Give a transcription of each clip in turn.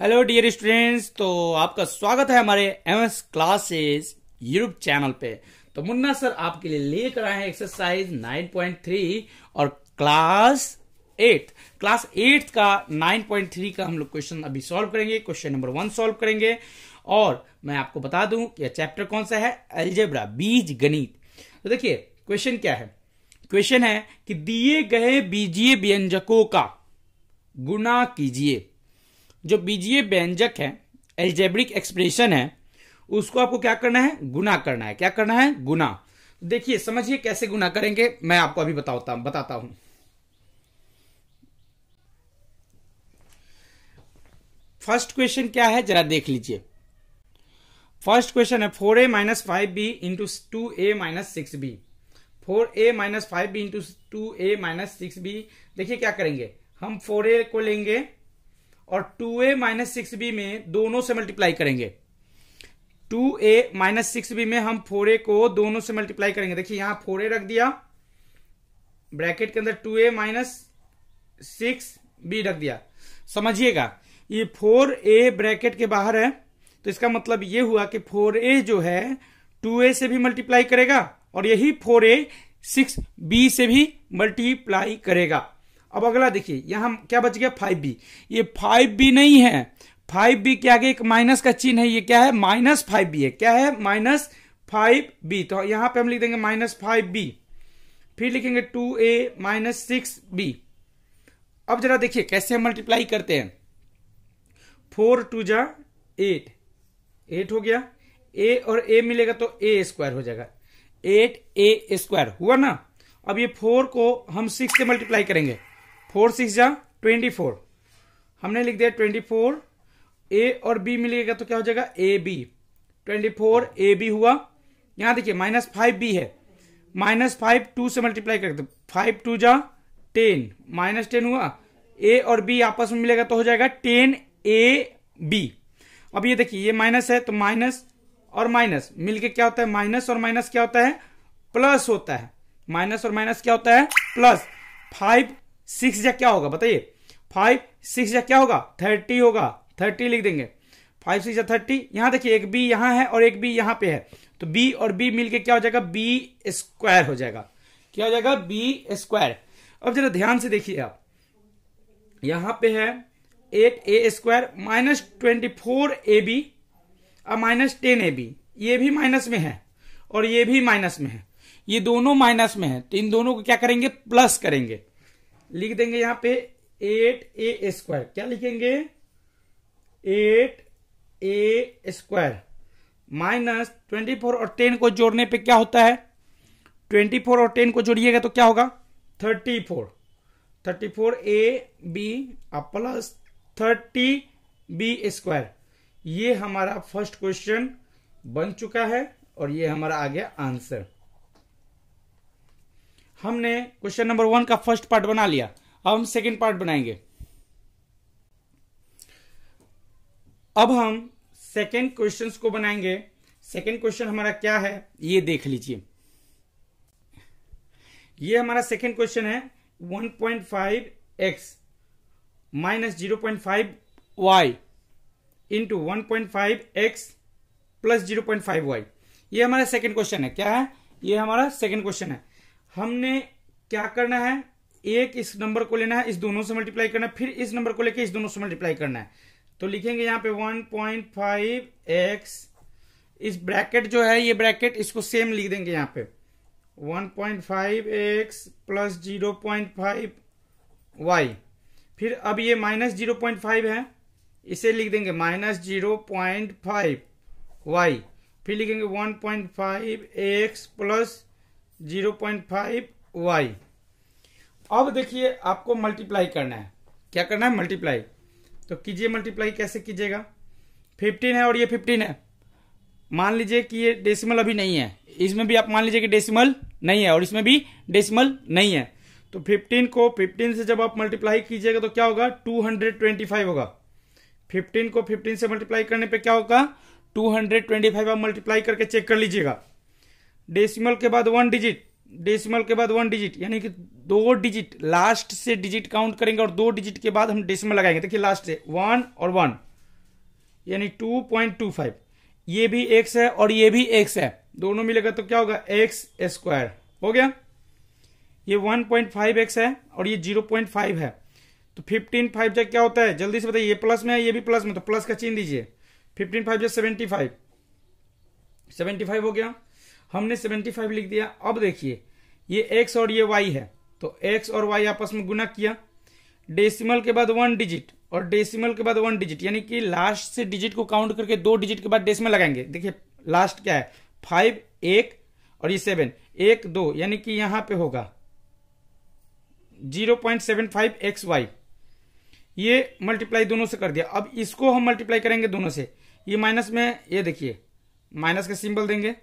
Hello dear students तो आपका स्वागत है हमारे M S classes YouTube channel पे तो मुन्ना सर आपके लिए लेकर आए हैं एक्सरसाइज 9.3 और क्लास एट क्लास एट का 9.3 का हम लोग क्वेश्चन अभी सॉल्व करेंगे क्वेश्चन नंबर वन सॉल्व करेंगे और मैं आपको बता दूं कि चैप्टर कौन सा है एल्जेब्रा बीज गणित तो देखिए क्वेश्चन क्या है क्वेश्चन है कि दिए गए बीजीय व्यंजकों का गुना कीजिए जो बीजीय व्यंजक है एल्जेब्रिक एक्सप्रेशन है उसको आपको क्या करना है गुना करना है क्या करना है गुना देखिए समझिए कैसे गुना करेंगे मैं आपको अभी बताता बताता हूं फर्स्ट क्वेश्चन क्या है जरा देख लीजिए फर्स्ट क्वेश्चन है four A minus five B into two A minus six B four A minus five B into two A minus six B देखिए क्या करेंगे हम फोर ए को लेंगे और two A minus six B में दोनों से मल्टीप्लाई करेंगे two A minus six B में हम फोर ए को दोनों से मल्टीप्लाई करेंगे देखिए यहां फोर ए रख दिया ब्रैकेट के अंदर two A minus six B रख दिया समझिएगा ये फोर ए ब्रैकेट के बाहर है तो इसका मतलब ये हुआ कि फोर ए जो है टू ए से भी मल्टीप्लाई करेगा और यही फोर ए सिक्स बी से भी मल्टीप्लाई करेगा अब अगला देखिए यहां क्या बच गया फाइव बी ये फाइव बी नहीं है फाइव बी के आगे एक माइनस का चिन्ह है ये क्या है माइनस फाइव बी है क्या है माइनस फाइव बी तो यहां पे हम लिख देंगे माइनस फाइव बी फिर लिखेंगे two A minus six B अब जरा देखिए कैसे मल्टीप्लाई करते हैं फोर टू जा एट एट हो गया ए और ए मिलेगा तो ए स्क्वायर हो जाएगा एट ए स्क्वायर हुआ ना अब ये फोर को हम सिक्स से मल्टीप्लाई करेंगे फोर सिक्स जा ट्वेंटी फोर हमने लिख दिया ट्वेंटी फोर ए और बी मिलेगा तो क्या हो जाएगा A B twenty four A B हुआ यहां देखिए माइनस फाइव बी है माइनस फाइव टू से मल्टीप्लाई कर दो फाइव टू जा टेन माइनस टेन हुआ ए और बी आपस में मिलेगा तो हो जाएगा टेन ए बी अब ये देखिए ये माइनस है तो माइनस और माइनस मिलके क्या होता है माइनस और माइनस क्या होता है प्लस होता है माइनस और माइनस क्या होता है प्लस फाइव सिक्स या क्या होगा बताइए फाइव सिक्स या क्या होगा थर्टी होगा थर्टी लिख देंगे फाइव सिक्स या थर्टी यहां देखिए एक बी यहां है और एक बी यहां पे है तो बी और बी मिलके क्या हो जाएगा बी स्क्वायर हो जाएगा क्या हो जाएगा बी स्क्वायर अब जरा ध्यान से देखिए आप यहां पे है eight A square minus twenty four A B और माइनस टेन ए बी ये भी माइनस में है और ये भी माइनस में है ये दोनों माइनस में है तो इन दोनों को क्या करेंगे प्लस करेंगे लिख देंगे यहां पे एट ए स्क्वायर क्या लिखेंगे eight A square minus twenty four और टेन को जोड़ने पे क्या होता है ट्वेंटी फोर और टेन को जोड़िएगा तो क्या होगा thirty four thirty four A B plus thirty B square ये हमारा फर्स्ट क्वेश्चन बन चुका है और ये हमारा आ गया आंसर हमने क्वेश्चन नंबर वन का फर्स्ट पार्ट बना लिया अब हम सेकेंड पार्ट बनाएंगे अब हम सेकेंड क्वेश्चन को बनाएंगे सेकेंड क्वेश्चन हमारा क्या है ये देख लीजिए ये हमारा सेकेंड क्वेश्चन है 1.5 point five X minus zero point five Y into one point five X plus zero point five Y ये हमारा सेकेंड क्वेश्चन है क्या है ये हमारा सेकेंड क्वेश्चन है हमने क्या करना है एक इस नंबर को लेना है इस दोनों से मल्टीप्लाई करना है फिर इस नंबर को लेके इस दोनों से मल्टीप्लाई करना है तो लिखेंगे यहां पे 1.5x इस ब्रैकेट जो है ये ब्रैकेट इसको सेम लिख देंगे यहाँ पे one point five X plus zero point five Y फिर अब ये माइनस जीरो पॉइंट फाइव है इसे लिख देंगे minus zero point five Y फिर लिखेंगे one point five X plus zero point five Y अब देखिए आपको मल्टीप्लाई करना है क्या करना है मल्टीप्लाई तो कीजिए मल्टीप्लाई कैसे कीजिएगा फिफ्टीन है और ये फिफ्टीन है मान लीजिए कि ये डेसिमल अभी नहीं है इसमें भी आप मान लीजिए कि डेसिमल नहीं है और इसमें भी डेसिमल नहीं है तो 15 को 15 से जब आप मल्टीप्लाई कीजिएगा तो क्या होगा 225 होगा 15 को 15 से मल्टीप्लाई करने पे क्या होगा 225 आप मल्टीप्लाई करके चेक कर लीजिएगा डेसिमल के बाद वन डिजिट डेसिमल के बाद वन डिजिट यानी कि दो डिजिट लास्ट से डिजिट काउंट करेंगे और दो डिजिट के बाद हम डेसिमल लगाएंगे देखिए लास्ट से वन और वन यानी टू पॉइंट टू फाइव ये भी एक्स है और ये भी एक्स है दोनों मिलेगा तो क्या होगा एक्स स्क्वायर हो गया ये वन पॉइंट फाइव एक्स है और ये जीरो पॉइंट फाइव है तो फिफ्टीन फाइव जब क्या होता है जल्दी से बताइए ये प्लस में है ये भी प्लस में तो प्लस का चीन दीजिए फिफ्टीन फाइव जब सेवेंटी फाइव सेवेंटी फाइव हो गया हमने 75 लिख दिया अब देखिए ये x और ये y है तो x और y आपस में गुना किया डेसिमल के बाद वन डिजिट और डेसिमल के बाद वन डिजिट यानी कि लास्ट से डिजिट को काउंट करके दो डिजिट के बाद डेसिमल लगाएंगे देखिए लास्ट क्या है फाइव एक और ये सेवन एक दो यानी कि यहां पे होगा zero point seven five X Y ये मल्टीप्लाई दोनों से कर दिया अब इसको हम मल्टीप्लाई करेंगे दोनों से ये माइनस में ये देखिए माइनस का सिंबल देंगे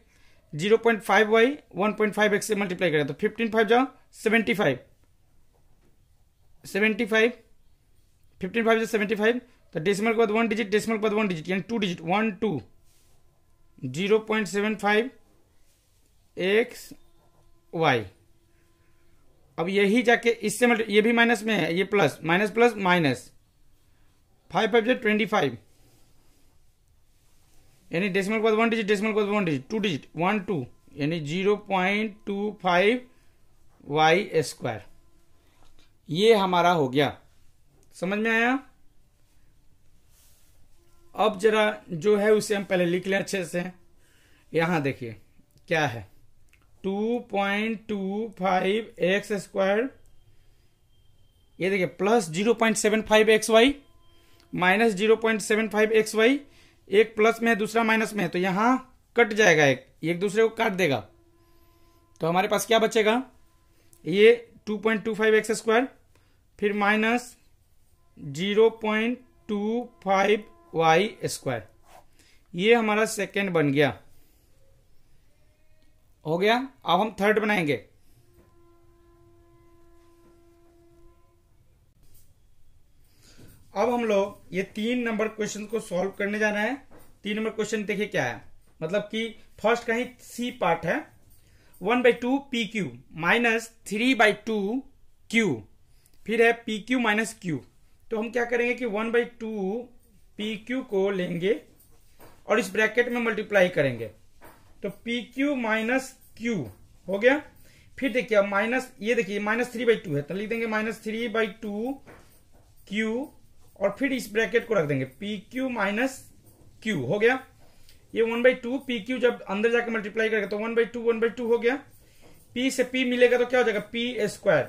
zero point five Y one point five X से मल्टीप्लाई करें तो फिफ्टीन फाइव जाओ seventy five seventy five fifteen five जाओ सेवेंटी फाइव तो डेसिमल के बाद वन डिजिट डेसिमल के बाद वन डिजिट यानी two digit one two zero point seven five X Y अब यही जाके इससे मल्टी ये भी माइनस में है ये plus minus plus minus five five जो ट्वेंटी फाइव यानी डेसिमल के वन डिजिट डेसिमल के one digit two digit one two यानी zero point two five Y square ये हमारा हो गया समझ में आया अब जरा जो है उसे हम पहले लिख लें अच्छे से यहां देखिए क्या है two point two five X square ये देखिए plus zero point seven five X Y minus zero point seven five X Y एक प्लस में है दूसरा माइनस में है तो यहां कट जाएगा एक एक दूसरे को काट देगा तो हमारे पास क्या बचेगा ये two point two five X square फिर minus zero point two five Y square ये हमारा सेकेंड बन गया हो गया अब हम थर्ड बनाएंगे अब हम लोग ये तीन नंबर क्वेश्चन को सॉल्व करने जाना है तीन नंबर क्वेश्चन देखिए क्या है मतलब कि फर्स्ट का ही सी पार्ट है one by two P Q minus three by two Q फिर है पी क्यू माइनस क्यू तो हम क्या करेंगे कि one by two P Q को लेंगे और इस ब्रैकेट में मल्टीप्लाई करेंगे तो पी क्यू माइनस क्यू हो गया फिर देखिए माइनस ये देखिए माइनस थ्री बाई टू है तो लिख देंगे minus three by two Q और फिर इस ब्रैकेट को रख देंगे पी क्यू माइनस क्यू हो गया ये one by two P Q जब अंदर जाकर मल्टीप्लाई करेगा तो one by two one by two हो गया पी से पी मिलेगा तो क्या हो जाएगा पी स्क्वायर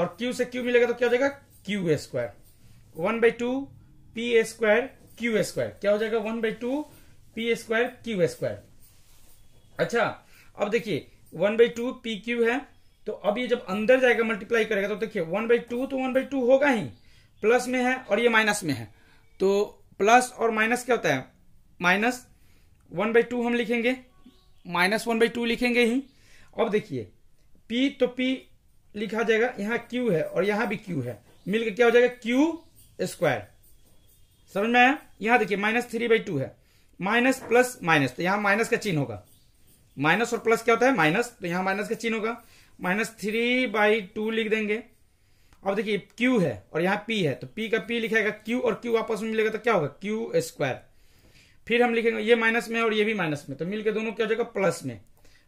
और क्यू से क्यू मिलेगा तो क्या हो जाएगा Q square one by two P square Q square क्या हो जाएगा one by two P square Q square अच्छा अब देखिए one by two P Q है तो अब ये जब अंदर जाएगा मल्टीप्लाई करेगा तो देखिए वन बाई टू तो वन बाई टू होगा ही प्लस में है और ये माइनस में है तो प्लस और माइनस क्या होता है माइनस वन बाई टू हम लिखेंगे माइनस वन बाई टू लिखेंगे ही अब देखिए पी तो पी लिखा जाएगा यहाँ क्यू है और यहां भी क्यू है मिलकर क्या हो जाएगा क्यू स्क्वायर समझ में आया यहां देखिए माइनस थ्री बाई टू है माइनस प्लस माइनस तो यहां माइनस का चिन्ह होगा माइनस और प्लस क्या होता है माइनस तो यहां माइनस का चिन्ह होगा माइनस थ्री बाई टू लिख देंगे अब देखिए Q है और यहाँ P है तो P का P लिखेगा Q और Q आपस में मिलेगा तो क्या होगा Q स्क्वायर फिर हम लिखेंगे ये माइनस में और ये भी माइनस में तो मिलकर दोनों क्या हो जाएगा प्लस में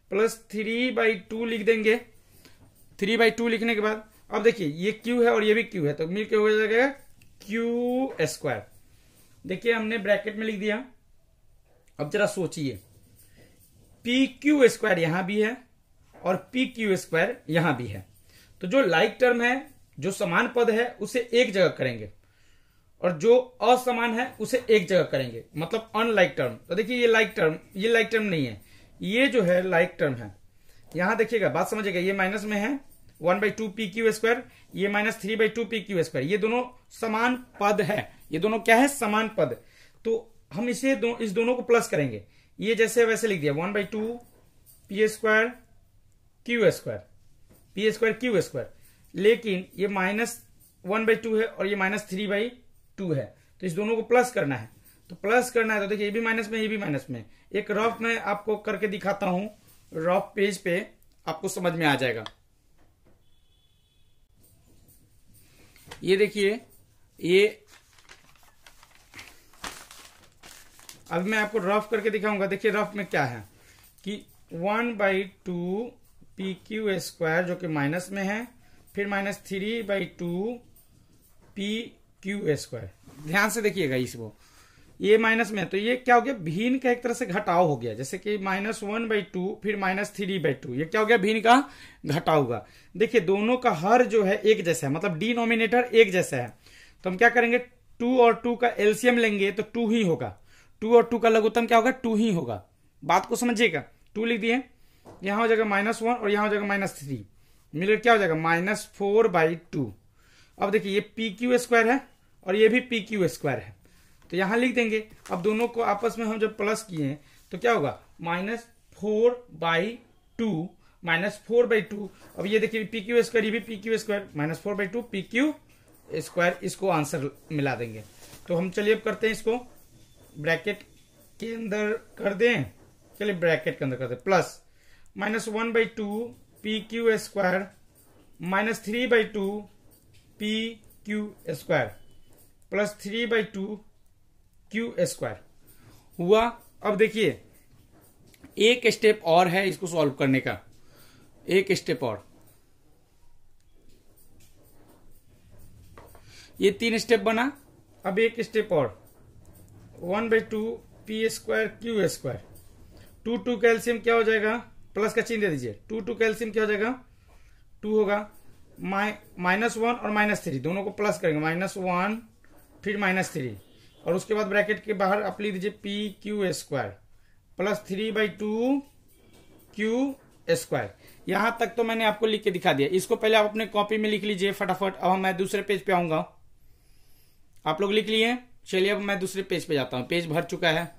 प्लस थ्री बाई टू लिख देंगे थ्री बाई टू लिखने के बाद अब देखिए ये Q है और ये भी Q है तो मिलकर हो जाएगा Q स्क्वायर देखिए हमने ब्रैकेट में लिख दिया अब जरा सोचिए पी क्यू स्क्वायर यहां भी है और पी क्यू स्क्वायर यहां भी है तो जो लाइक टर्म है जो समान पद है उसे एक जगह करेंगे और जो असमान है उसे एक जगह करेंगे मतलब अनलाइक टर्म तो देखिए ये लाइक टर्म ये लाइक टर्म नहीं है ये जो है लाइक टर्म है यहां देखिएगा बात समझिएगा ये माइनस में है one by two P Q square ये minus three by two P Q square ये दोनों समान पद है ये दोनों क्या है समान पद तो हम इसे दो, इस दोनों को प्लस करेंगे ये जैसे वैसे लिख दिया one by two P square Q square P square Q square लेकिन ये माइनस वन बाई टू है और ये माइनस थ्री बाई टू है तो इस दोनों को प्लस करना है तो प्लस करना है तो देखिए ये भी माइनस में ये भी माइनस में एक रफ में आपको करके दिखाता हूं रफ पेज पे आपको समझ में आ जाएगा ये देखिए ये अब मैं आपको रफ करके दिखाऊंगा देखिए रफ में क्या है कि one by two P Q square जो कि माइनस में है फिर minus three by two P Q square ध्यान से देखिएगा इसको ये माइनस में तो ये क्या हो गया भीन का एक तरह से घटाव हो गया जैसे कि माइनस वन बाई टू फिर माइनस थ्री बाई टू ये क्या हो गया भीन का घटाव होगा देखिए दोनों का हर जो है एक जैसा है मतलब डिनोमिनेटर एक जैसा है तो हम क्या करेंगे टू और टू का एल्सियम लेंगे तो टू ही होगा टू और टू का लघुत्तम क्या होगा टू ही होगा बात को समझिएगा टू लिख दिए यहां हो जाएगा माइनस वन और यहां हो जाएगा माइनस थ्री मिलर क्या हो जाएगा माइनस फोर बाई टू अब देखिए ये पी क्यू स्क्वायर है और ये भी पी क्यू स्क्वायर है तो यहां लिख देंगे अब दोनों को आपस में हम जब प्लस किए तो क्या होगा minus four by two minus four by two अब ये देखिए पी क्यू स्क्वायर ये भी P Q square minus four by two P Q square इसको आंसर मिला देंगे तो हम चलिए अब करते हैं इसको ब्रैकेट के अंदर कर दें चलिए ब्रैकेट के अंदर कर दें plus minus one by two P Q square minus three by two P Q square plus three by two Q square हुआ अब देखिए एक स्टेप और है इसको सॉल्व करने का एक स्टेप और ये तीन स्टेप बना अब एक स्टेप और one by two P square Q square two two calcium क्या हो जाएगा प्लस का चिन्ह दे दीजिए टू टू कैल्सियम क्या हो जाएगा टू होगा माइनस वन और माइनस थ्री दोनों को प्लस करेंगे माइनस वन फिर माइनस थ्री और उसके बाद ब्रैकेट के बाहर आप लिख दीजिए P Q square plus three by two Q square यहां तक तो मैंने आपको लिख के दिखा दिया इसको पहले आप अपने कॉपी में लिख लीजिए फटाफट अब मैं दूसरे पेज पे आऊंगा आप लोग लिख लिए चलिए अब मैं दूसरे पेज पे जाता हूँ पेज भर चुका है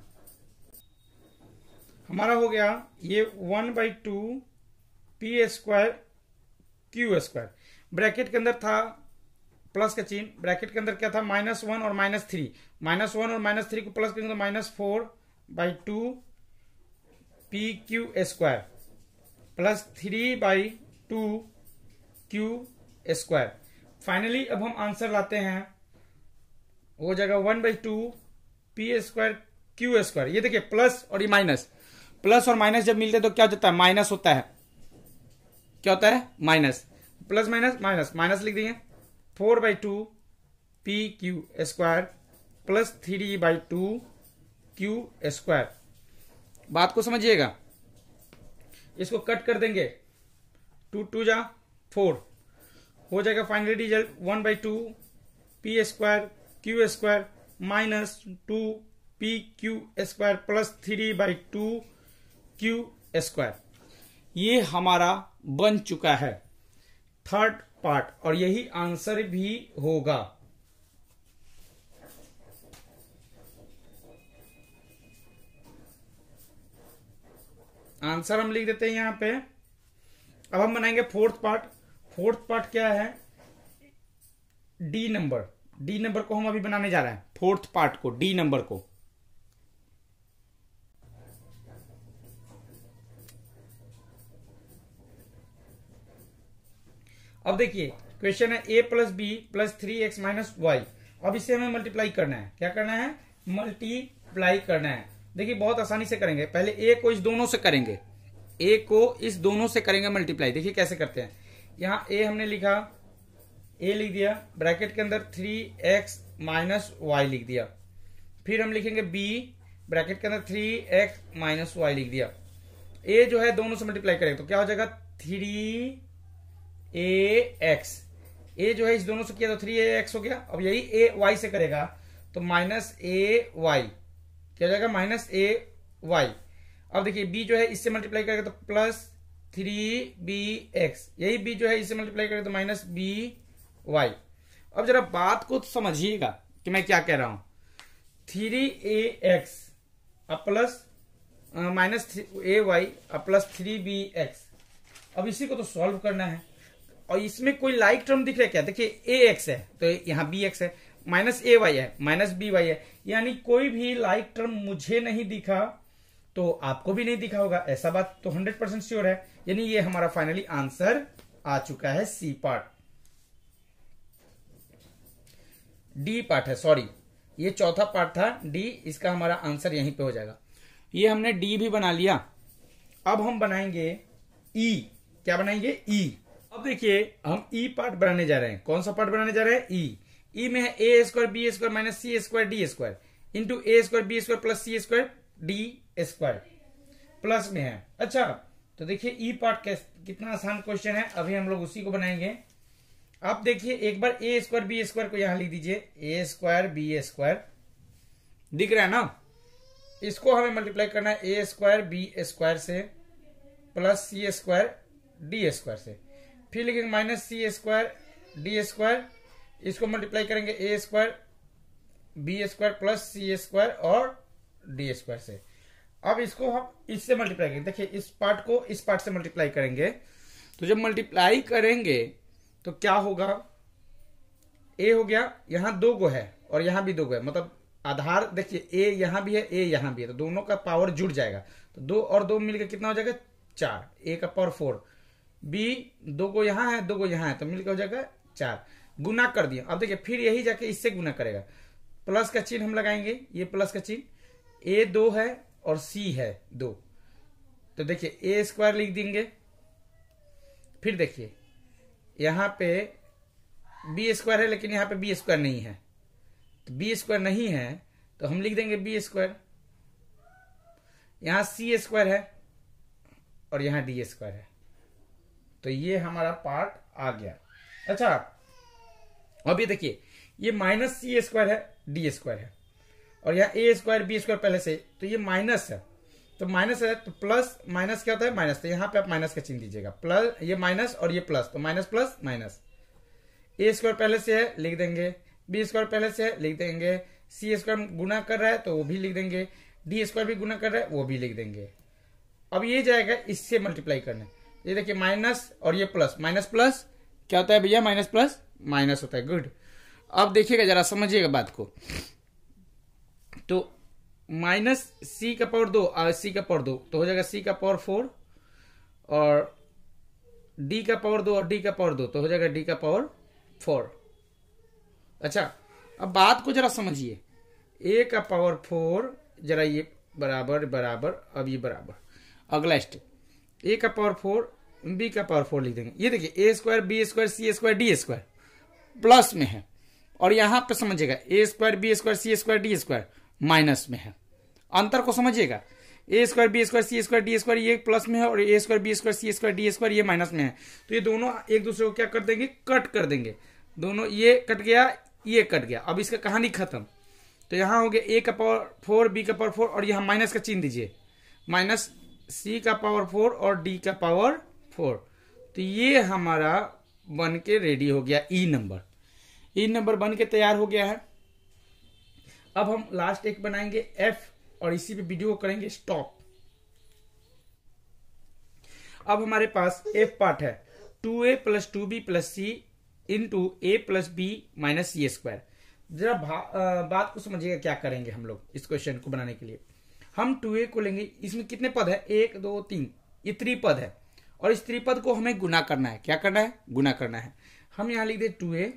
हमारा हो गया ये one by two P square Q square bracket के अंदर था प्लस का चिन्ह ब्रैकेट के अंदर क्या था माइनस वन और माइनस थ्री माइनस वन और माइनस थ्री को प्लस करेंगे तो minus four by two P Q square plus three by two Q square finally अब हम आंसर लाते हैं हो जाएगा one by two P square Q square ये देखिए प्लस और ये माइनस प्लस और माइनस जब मिलते हैं तो क्या हो जाता है माइनस होता है क्या होता है minus plus minus minus minus लिख देंगे four by two P Q square plus three by two Q square बात को समझिएगा इसको कट कर देंगे टू टू जा फोर हो जाएगा final result one by two P square Q square minus two P Q square plus three by two Q square ये हमारा बन चुका है थर्ड पार्ट और यही आंसर भी होगा आंसर हम लिख देते हैं यहां पे अब हम बनाएंगे फोर्थ पार्ट फोर्थ पार्ट क्या है डी नंबर डी नंबर को हम अभी बनाने जा रहे हैं फोर्थ पार्ट को डी नंबर को अब देखिए क्वेश्चन है A plus B plus three X minus Y अब इसे हमें मल्टीप्लाई करना है क्या करना है मल्टीप्लाई करना है देखिए बहुत आसानी से करेंगे पहले ए को इस दोनों से करेंगे ए को इस दोनों से करेंगे मल्टीप्लाई देखिए कैसे करते हैं यहाँ ए हमने लिखा ए लिख दिया ब्रैकेट के अंदर थ्री एक्स माइनस वाई लिख दिया फिर हम लिखेंगे बी ब्रैकेट के अंदर थ्री एक्स माइनस वाई लिख दिया ए जो है दोनों से मल्टीप्लाई करेंगे तो क्या हो जाएगा थ्री ए एक्स ए जो है इस दोनों से किया तो थ्री ए एक्स हो गया अब यही ए वाई से करेगा तो माइनस ए वाई क्या जाएगा माइनस ए वाई अब देखिए बी जो है इससे मल्टीप्लाई करेगा तो प्लस थ्री बी एक्स यही बी जो है इससे मल्टीप्लाई करेगा तो माइनस बी वाई अब जरा बात को समझिएगा कि मैं क्या कह रहा हूं three A X plus minus A Y plus three B X अब इसी को तो सॉल्व करना है और इसमें कोई लाइक like टर्म दिख रहा है क्या देखिए ए एक्स है तो यहाँ बी एक्स है माइनस ए वाई है माइनस बी वाई है यानी कोई भी लाइक like टर्म मुझे नहीं दिखा तो आपको भी नहीं दिखा होगा ऐसा बात तो हंड्रेड परसेंट श्योर है यानी ये हमारा फाइनली आंसर आ चुका है सी पार्ट डी पार्ट है सॉरी ये चौथा पार्ट था डी इसका हमारा आंसर यहीं पे हो जाएगा ये हमने डी भी बना लिया अब हम बनाएंगे ई e. क्या बनाएंगे ई e. अब देखिए हम ई e पार्ट बनाने जा रहे हैं कौन सा पार्ट बनाने जा रहे हैं ई e। ई e में है A square B square minus C square D square into A square B square plus C square D square plus में है अच्छा तो देखिए ई पार्ट कितना आसान क्वेश्चन है अभी हम लोग उसी को बनाएंगे आप देखिए एक बार ए स्क्वायर बी स्क्वायर को यहां लिख दीजिए ए स्क्वायर बी स्क्वायर दिख रहा है ना इसको हमें मल्टीप्लाई करना है ए स्क्वायर बी स्क्वायर से plus C square D square से फिर लिखेंगे minus C square D square इसको मल्टीप्लाई करेंगे A square B square plus C square और डी स्क्वायर से अब इसको हम इससे मल्टीप्लाई करेंगे देखिए इस पार्ट को इस पार्ट से मल्टीप्लाई करेंगे तो जब मल्टीप्लाई करेंगे तो क्या होगा ए हो गया यहां दो गो है और यहां भी दो गो है मतलब आधार देखिए ए यहां भी है ए यहां भी है तो दोनों का पावर जुड़ जाएगा तो दो और दो मिलकर कितना हो जाएगा चार ए का पावर फोर बी दो गो यहाँ है दो गो यहाँ है तो मिलकर हो जाएगा चार गुना कर दिया अब देखिए फिर यही जाके इससे गुना करेगा प्लस का चिन्ह हम लगाएंगे ये प्लस का चिन्ह ए दो है और सी है दो तो देखिए ए स्क्वायर लिख देंगे फिर देखिए यहाँ पे बी स्क्वायर है लेकिन यहाँ पे बी स्क्वायर नहीं है तो बी स्क्वायर नहीं है तो हम लिख देंगे बी स्क्वायर यहाँ सी स्क्वायर है और यहाँ डी स्क्वायर है तो ये हमारा पार्ट आ गया अच्छा अब ये देखिए ये माइनस सी स्क्वायर है डी स्क्वायर है और यहाँ ए स्क्वायर बी स्क्वायर पहले से तो ये माइनस है तो माइनस है तो प्लस माइनस क्या होता है माइनस तो यहाँ पे आप माइनस का चिन्ह दीजिएगा प्लस ये माइनस और ये प्लस तो minus plus minus A square पहले से है लिख देंगे बी स्क्वायर पहले से है लिख देंगे सी स्क्वायर गुना कर रहा है तो वो भी लिख देंगे डी स्क्वायर भी गुना कर रहा है वो भी लिख देंगे अब ये जाएगा इससे मल्टीप्लाई करने ये देखिए माइनस और ये प्लस माइनस प्लस क्या होता है भैया माइनस प्लस माइनस होता है गुड अब देखिएगा जरा समझिएगा बात को तो माइनस सी का पावर दो और सी का पावर दो तो हो जाएगा सी का पावर फोर और डी का पावर दो और डी का पावर दो तो हो जाएगा डी का पावर फोर अच्छा अब बात को जरा समझिए ए का पावर फोर जरा ये बराबर बराबर अब ये बराबर अगला स्टेप ए का पावर फोर बी का पावर फोर लिख देंगे ये देखिए A square B square C square D square plus में है और यहां पे समझिएगा A square B square C square D square minus में है अंतर को समझिएगा A square B square C square D square ये प्लस में है और A square B square C square D square ये माइनस में है तो ये दोनों एक दूसरे को क्या कर देंगे कट कर देंगे दोनों ये कट गया ये कट गया अब इसका कहानी खत्म तो यहाँ हो गया ए का पावर फोर बी का पावर फोर और यहाँ माइनस का चिन्ह दीजिए माइनस सी का पावर फोर और डी का पावर फोर तो ये हमारा बन के रेडी हो गया ई नंबर ई नंबर बन के तैयार हो गया है अब हम लास्ट एक बनाएंगे एफ और इसी पे वीडियो करेंगे स्टॉप अब हमारे पास एफ पार्ट है two A plus two B plus C into A plus B minus C square जरा बात को समझिएगा क्या करेंगे हम लोग इस क्वेश्चन को बनाने के लिए हम टू ए को लेंगे इसमें कितने पद है एक दो तीन ये त्रिपद है और इस त्रिपद को हमें गुना करना है क्या करना है गुना करना है हम यहाँ लिख दे टू ए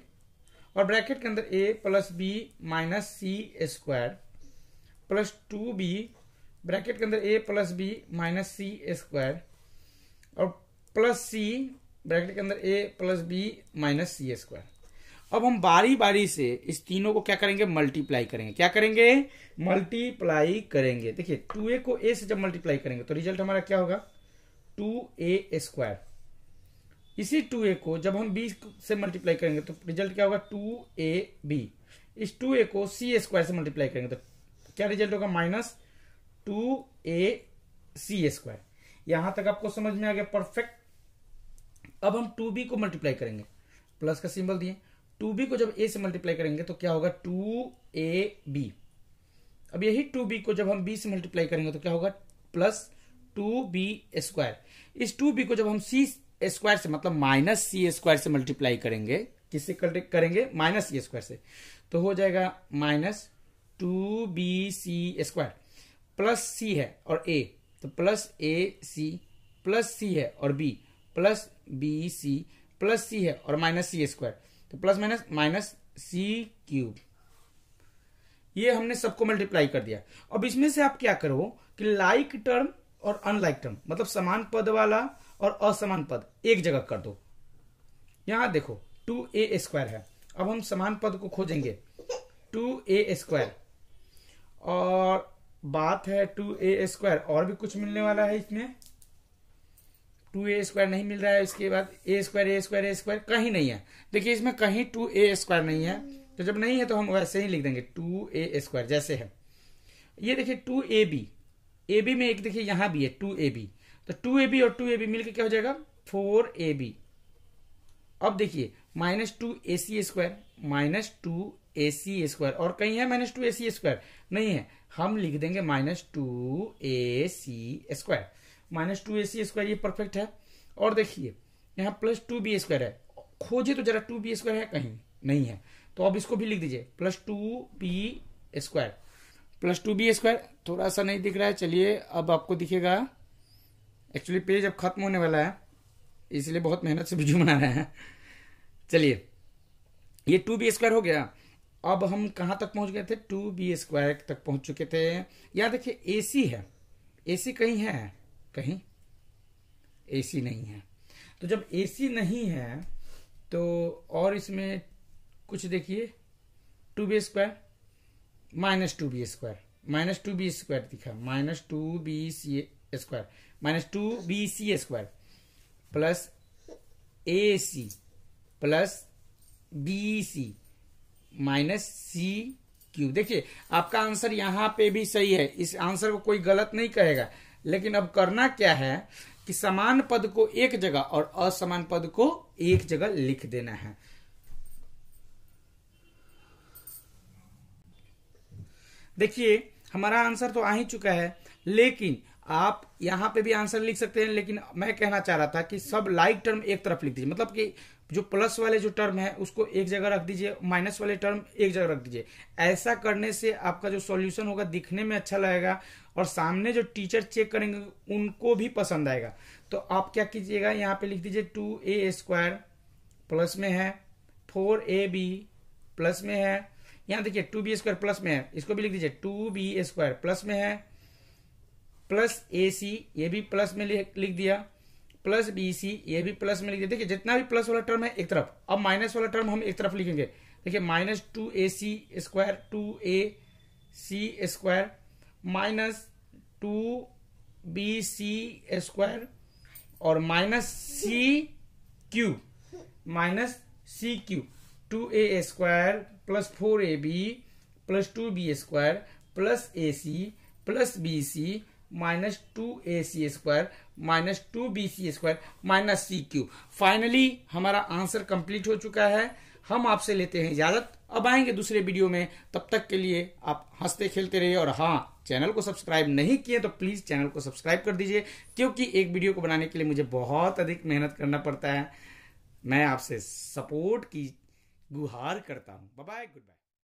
और ब्रैकेट के अंदर A plus B minus C square plus two B bracket के अंदर A plus B minus C square और प्लस सी ब्रैकेट के अंदर A plus B minus C square अब हम बारी बारी से इस तीनों को क्या करेंगे मल्टीप्लाई करेंगे क्या करेंगे मल्टीप्लाई करेंगे देखिए टू ए को ए से जब मल्टीप्लाई करेंगे तो रिजल्ट हमारा क्या होगा टू ए स्क्वायर इसी टू ए को जब हम बी से मल्टीप्लाई करेंगे तो रिजल्ट क्या होगा टू ए बी इस टू ए को सी स्क्वायर से मल्टीप्लाई करेंगे तो क्या रिजल्ट होगा minus two A C square यहां तक आपको समझ में आ गया परफेक्ट अब हम टू बी को मल्टीप्लाई करेंगे प्लस का सिंबल दिए टू बी को जब ए से मल्टीप्लाई करेंगे तो क्या होगा टू ए बी अब यही टू बी को जब हम बी से मल्टीप्लाई करेंगे तो क्या होगा प्लस टू बी स्क्वायर इस टू बी को जब हम सी स्क्वायर से मतलब माइनस सी स्क्वायर से मल्टीप्लाई करेंगे किससे करेंगे माइनस सी स्क्वायर से तो हो जाएगा minus two B C square plus C है और ए तो plus A C plus C है और B plus B C plus C है और माइनस सी स्क्वायर तो plus minus minus C cube ये हमने सबको मल्टीप्लाई कर दिया अब इसमें से आप क्या करो कि लाइक टर्म और अनलाइक टर्म मतलब समान पद वाला और असमान पद एक जगह कर दो यहां देखो टू ए स्क्वायर है अब हम समान पद को खोजेंगे टू ए स्क्वायर और बात है टू ए स्क्वायर और भी कुछ मिलने वाला है इसमें टू ए स्क्वायर नहीं मिल रहा है इसके बाद A square A square A square कहीं नहीं है देखिए इसमें कहीं टू ए स्क्वायर नहीं है तो जब नहीं है तो हम वैसे ही लिख देंगे टू ए स्क्वायर जैसे है ये देखिए two A B A B में एक देखिए यहां भी है टू ए बी तो टू ए बी और टू ए बी मिलकर क्या हो जाएगा फोर ए बी अब देखिए minus two A C square minus two A C square और कहीं है minus two A C square नहीं है हम लिख देंगे minus two A C square minus two A C square ये परफेक्ट है और देखिए यहाँ प्लस टू बी स्क्वायर है खोजे तो जरा टू बी स्क्वायर है कहीं नहीं है तो अब इसको भी लिख दीजिए plus two B square plus two B square थोड़ा सा नहीं दिख रहा है चलिए अब आपको दिखेगा एक्चुअली पेज अब खत्म होने वाला है इसलिए बहुत मेहनत से वीडियो बना रहे हैं चलिए ये टू बी स्क्वायर हो गया अब हम कहाँ तक पहुँच गए थे टू बी स्क्वायर तक पहुँच चुके थे यहाँ देखिए ए सी है ए सी कहीं है कहीं एसी नहीं है तो जब एसी नहीं है तो और इसमें कुछ देखिए two B square minus two B square minus two B square दिखा minus two B C square minus two B C square plus A C plus B C minus C cube देखिए आपका आंसर यहां पे भी सही है इस answer को कोई गलत नहीं कहेगा लेकिन अब करना क्या है कि समान पद को एक जगह और असमान पद को एक जगह लिख देना है देखिए हमारा आंसर तो आ ही चुका है लेकिन आप यहां पे भी आंसर लिख सकते हैं लेकिन मैं कहना चाह रहा था कि सब लाइक टर्म एक तरफ लिख दीजिए मतलब कि जो प्लस वाले जो टर्म है उसको एक जगह रख दीजिए माइनस वाले टर्म एक जगह रख दीजिए ऐसा करने से आपका जो सॉल्यूशन होगा दिखने में अच्छा लगेगा और सामने जो टीचर चेक करेंगे उनको भी पसंद आएगा तो आप क्या कीजिएगा यहाँ पे लिख दीजिए टू ए स्क्वायर प्लस में है फोर ए बी प्लस में है यहाँ देखिए टू बी स्क्वायर प्लस में है इसको भी लिख दीजिए टू बी स्क्वायर प्लस में है प्लस ए सी ये भी प्लस में लिख दिया प्लस बी सी ये भी प्लस में लिख देते देखिए जितना भी प्लस वाला टर्म है एक तरफ अब माइनस वाला टर्म हम एक तरफ लिखेंगे देखिए minus two A C square two A C square minus two B C square और minus C cube minus C cube two A square plus four A B plus two B square plus A C plus B C minus two A C square minus two B C square minus C cube finally हमारा answer complete हो चुका है हम आपसे लेते हैं इजाजत अब आएंगे दूसरे वीडियो में तब तक के लिए आप हंसते खेलते रहिए और हाँ चैनल को सब्सक्राइब नहीं किए तो प्लीज़ चैनल को सब्सक्राइब कर दीजिए क्योंकि एक वीडियो को बनाने के लिए मुझे बहुत अधिक मेहनत करना पड़ता है मैं आपसे सपोर्ट की गुहार करता हूं बाय गुड बाय